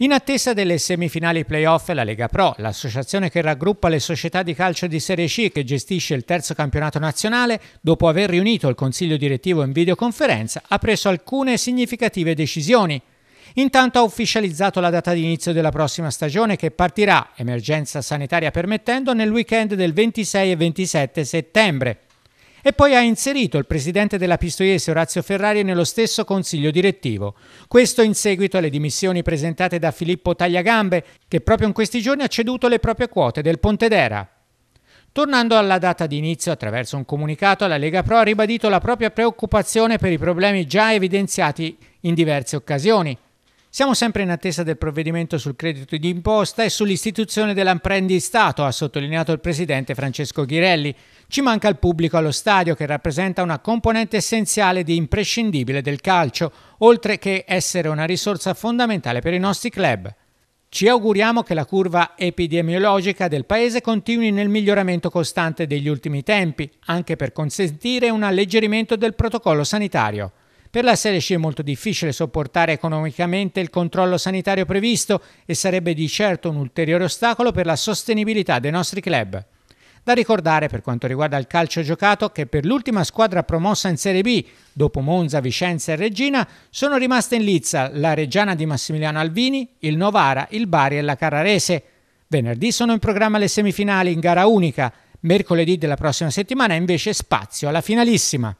In attesa delle semifinali playoff, la Lega Pro, l'associazione che raggruppa le società di calcio di Serie C che gestisce il terzo campionato nazionale, dopo aver riunito il consiglio direttivo in videoconferenza, ha preso alcune significative decisioni. Intanto ha ufficializzato la data di inizio della prossima stagione che partirà, emergenza sanitaria permettendo, nel weekend del 26 e 27 settembre. E poi ha inserito il presidente della Pistoiese Orazio Ferrari nello stesso consiglio direttivo. Questo in seguito alle dimissioni presentate da Filippo Tagliagambe, che proprio in questi giorni ha ceduto le proprie quote del Pontedera. Tornando alla data di inizio, attraverso un comunicato, la Lega Pro ha ribadito la propria preoccupazione per i problemi già evidenziati in diverse occasioni. Siamo sempre in attesa del provvedimento sul credito di imposta e sull'istituzione dell'apprendistato, ha sottolineato il presidente Francesco Ghirelli. Ci manca il pubblico allo stadio che rappresenta una componente essenziale ed imprescindibile del calcio, oltre che essere una risorsa fondamentale per i nostri club. Ci auguriamo che la curva epidemiologica del Paese continui nel miglioramento costante degli ultimi tempi, anche per consentire un alleggerimento del protocollo sanitario. Per la Serie C è molto difficile sopportare economicamente il controllo sanitario previsto e sarebbe di certo un ulteriore ostacolo per la sostenibilità dei nostri club. Da ricordare per quanto riguarda il calcio giocato che per l'ultima squadra promossa in Serie B, dopo Monza, Vicenza e Regina, sono rimaste in lizza la Reggiana di Massimiliano Alvini, il Novara, il Bari e la Carrarese. Venerdì sono in programma le semifinali in gara unica, mercoledì della prossima settimana invece spazio alla finalissima.